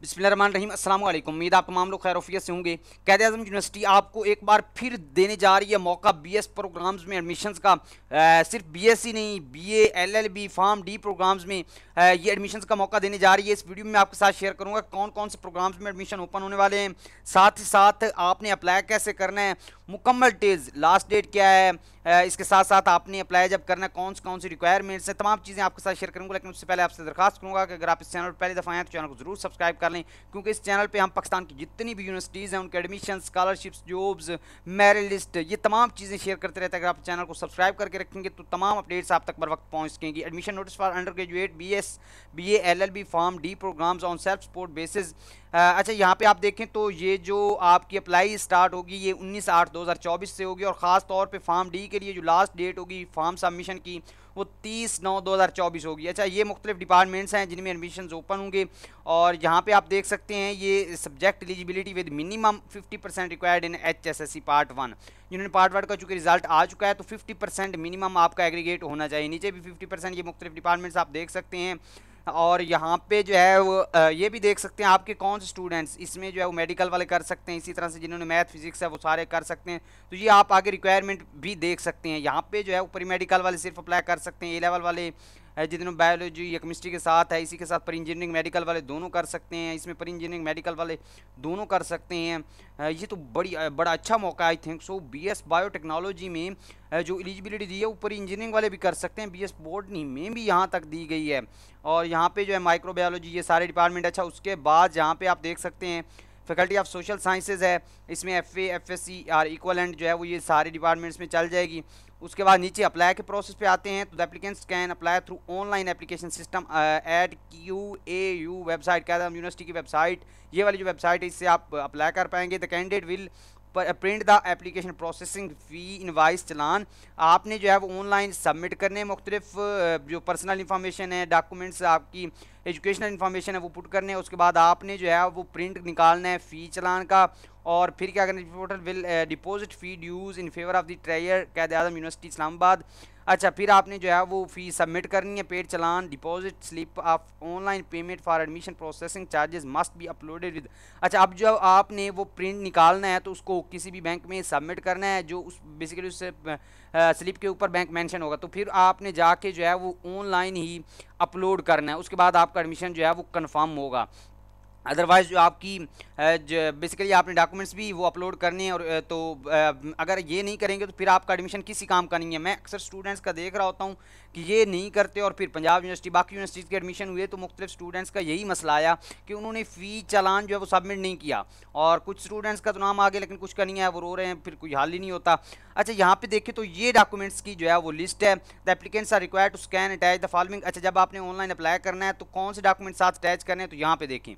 बिस्मिल्लाहमान रहीम अस्सलाम वालेकुम उम्मीद आप तमाम लोग खैरफियत से होंगे कैद अजम यूनिवर्सिटी आपको एक बार फिर देने जा रही है मौका बीएस प्रोग्राम्स में एडमिशन्स का आ, सिर्फ बीएससी नहीं BA LLB pharm D programmes में आ, ये एडमिशन्स का मौका देने जा रही है इस वीडियो में आपके साथ शेयर करूँगा कौन कौन से प्रोग्राम्स में एडमिशन ओपन होने वाले हैं साथ ही साथ आपने अप्लाई कैसे करना है मुकम्मल टेज लास्ट डेट क्या है इसके साथ साथ आपने अप्लाई जब करना कौन से कौन सी रिक्वायरमेंट्स हैं तमाम चीज़ें आपके साथ शेयर करूँगा लेकिन उससे पहले आपसे दरखास्त करूँगा कि अगर आप इस चैनल पर पहली दफ़ा आएँ तो चैनल को जरूर सब्सक्राइब कर लें क्योंकि इस चैनल पर हम पाकिस्तान की जितनी भी यूनिवर्सिटीज़ हैं उनके admission scholarships jobs merit list ये तमाम चीज़ें शेयर करते रहते हैं अगर आप चैनल को सब्सक्राइब करके रखेंगे तो तमाम अपडेट्स आप तक बर वक्त पहुँच सकेंगी admission notice for undergraduate B S B L L B pharm D programmes on self support basis अच्छा यहाँ पे आप देखें तो ये जो आपकी अप्लाई स्टार्ट होगी ये 19 आठ 2024 से होगी और ख़ास तौर पे फार्म डी के लिए जो लास्ट डेट होगी फार्म सबमिशन की वो 30 नौ 2024 होगी अच्छा ये मुख्तलिफ डिपार्टमेंट्स हैं जिनमें एडमिशन ओपन होंगे और यहाँ पे आप देख सकते हैं ये subject eligibility with minimum 50 percent required in H S S C part one जिन्होंने पार्ट वन का चूँकि रिजल्ट आ चुका है तो 50 परसेंट मिनिमम आपका एग्रीगेट होना चाहिए नीचे भी 50 परसेंट ये मुख्तलिफ डिपार्टमेंट्स आप देख सकते हैं और यहाँ पे जो है वो ये भी देख सकते हैं आपके कौन से स्टूडेंट्स इसमें जो है वो मेडिकल वाले कर सकते हैं इसी तरह से जिन्होंने मैथ फिजिक्स है वो सारे कर सकते हैं तो ये आप आगे रिक्वायरमेंट भी देख सकते हैं यहाँ पे जो है वो प्री मेडिकल वाले सिर्फ अप्लाई कर सकते हैं ए लेवल वाले जितने बायोलॉजी या केमिस्ट्री के साथ है इसी के साथ पर इंजीनियरिंग मेडिकल वाले दोनों कर सकते हैं इसमें पर इंजीनियरिंग मेडिकल वाले दोनों कर सकते हैं ये तो बड़ी बड़ा अच्छा मौका I think so B S biotechnology में जो एलिजिबिलिटी दी है ऊपर इंजीनियरिंग वाले भी कर सकते हैं बी एस बोर्डनी में भी यहाँ तक दी गई है और यहाँ पर जो है माइक्रोबायोलॉजी ये सारे डिपार्टमेंट अच्छा उसके बाद जहाँ पर आप देख सकते हैं फैकल्टी ऑफ सोशल साइंसेज है इसमें F A F S C or equivalent जो है वो ये सारे डिपार्टमेंट्स में चल जाएगी उसके बाद नीचे अप्लाई के प्रोसेस पे आते हैं तो the applicants can apply through online application system at Q A U website क्या था यूनिवर्सिटी की वेबसाइट ये वाली जो वेबसाइट है इससे आप अप्लाई कर पाएंगे the candidate will print the application processing fee invoice चलान आपने जो है वो ऑनलाइन सबमिट करने मुख्तलिफ जो पर्सनल इंफॉर्मेशन है डॉक्यूमेंट्स आपकी एजुकेशनल इन्फॉर्मेशन है वो पुट करने है उसके बाद आपने जो है वो प्रिंट निकालना है फ़ी चलान का और फिर क्या करना है will deposit fee dues in favour of the treasurer Quaid Azam university Islamabad अच्छा फिर आपने जो है वो फ़ी सबमिट करनी है पेड चलान deposit slip of online payment for admission processing charges must be uploaded with अच्छा अब जो आपने वो प्रिंट निकालना है तो उसको किसी भी बैंक में सबमिट करना है जो उस बेसिकली उस स्लिप eh, के ऊपर बैंक मेंशन होगा तो फिर आपने जाके जो है वो ऑनलाइन ही अपलोड करना है उसके बाद आपका एडमिशन जो है वो कन्फर्म होगा अदरवाइज़ जो आपकी जो बेसिकली आपने डॉक्यूमेंट्स भी वो अपलोड करने हैं और तो अगर ये नहीं करेंगे तो फिर आपका एडमिशन किसी काम का नहीं है मैं अक्सर स्टूडेंट्स का देख रहा होता हूँ कि ये नहीं करते और फिर पंजाब यूनिवर्सिटी बाकी यूनिवर्सिटीज़ के एडमिशन हुए तो मुख्तलिफ स्टूडेंट्स का यही मसला आया कि उन्होंने फ़ी चलान जो है वो सबमिट नहीं किया और कुछ स्टूडेंट्स का तो नाम आ गया लेकिन कुछ का नहीं आया वो रो रहे हैं फिर कोई हाल ही नहीं होता अच्छा यहाँ पे देखें तो ये डॉक्यूमेंट्स की जो है वो लिस्ट है the applicants are require to scan attach the following अच्छा जब आपने ऑनलाइन अप्लाई करना है तो कौन से डॉक्यूमेंट्स साथ अटैच करने हैं तो यहाँ पे देखें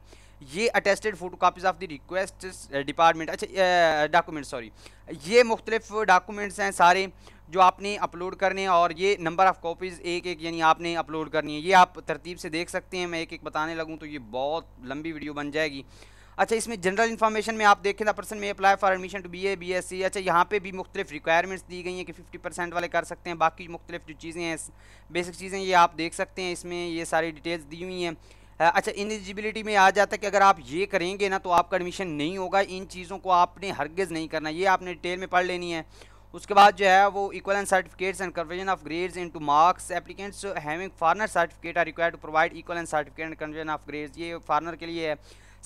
ये attested photo copies of the request department अच्छा डॉक्यूमेंट uh, सॉरी ये मुख्तलिफ डॉक्यूमेंट्स हैं सारे जो आपने अपलोड करने हैं और ये नंबर ऑफ़ कॉपीज़ एक एक यानी आपने अपलोड करनी है ये आप तरतीब से देख सकते हैं मैं एक एक बताने लगूँ तो ये बहुत लंबी वीडियो बन जाएगी अच्छा इसमें जनरल इन्फॉर्मेशन में आप देखें the person may apply for admission to B A B S C अच्छा यहाँ पे भी मुख्तलिफ रिक्वायरमेंट्स दी गई हैं कि 50 परसेंट वाले कर सकते हैं बाकी मुख्तलिफ जो चीज़ें हैं बेसिक चीज़ें ये आप देख सकते हैं इसमें ये सारी डिटेल्स दी हुई हैं अच्छा इनिजिबिलिटी में आ जाता है कि अगर आप ये करेंगे ना तो आपका एडमिशन नहीं होगा इन चीज़ों को आपने हरगज़ नहीं करना ये आपने डिटेल में पढ़ लेनी है उसके बाद जो है वो equivalence certificates and conversion of grades into marks applicants having foreign certificate are required to provide equivalence certificate and conversion of grades ये फार्नर के लिए है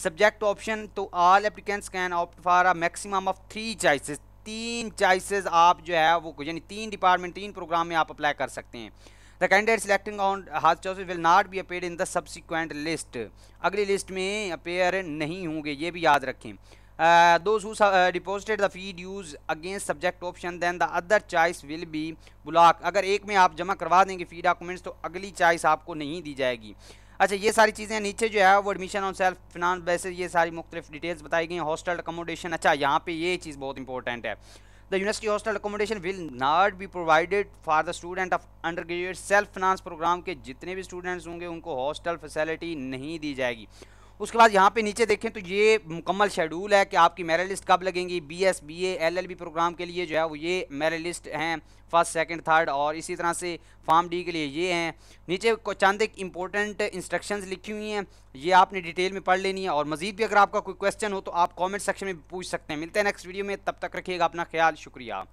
सब्जेक्ट ऑप्शन तो all applicants can opt for a maximum of three choices तीन choices आप जो है वो यानी तीन डिपार्टमेंट तीन प्रोग्राम में आप अप्लाई कर सकते हैं द कैंडिडेट सिलेक्टिंग ऑन हाथ choices will not be appear in the subsequent list अगली लिस्ट में अपेयर नहीं होंगे ये भी याद रखें those deposited the fee dues against subject option then the other choice will be block अगर एक में आप जमा करवा देंगे फी डॉक्यूमेंट्स तो अगली चॉइस आपको नहीं दी जाएगी अच्छा ये सारी चीज़ें नीचे जो है वो admission on self finance basis ये सारी मुख्तलिफ डिटेल्स बताई गई हैं हॉस्टल अकोमोडेशन अच्छा यहाँ पे ये चीज़ बहुत इंपॉर्टेंट है the university hostel accommodation will not be provided for the student of undergraduate self finance program ke jitne bhi students honge unko hostel facility nahi di jayegi उसके बाद यहाँ पे नीचे देखें तो ये मुकम्मल शेड्यूल है कि आपकी मेरिट लिस्ट कब लगेंगी B S B LLB program के लिए जो है वो ये मेरिट लिस्ट हैं फर्स्ट सेकंड थर्ड और इसी तरह से फार्म डी के लिए ये हैं नीचे चंद एक इंपॉर्टेंट इंस्ट्रक्शन लिखी हुई हैं ये आपने डिटेल में पढ़ लेनी है और मजीद भी अगर आपका कोई क्वेश्चन हो तो आप कॉमेंट सेक्शन में पूछ सकते हैं मिलते हैं नेक्स्ट वीडियो में तब तक रखिएगा अपना ख्याल शुक्रिया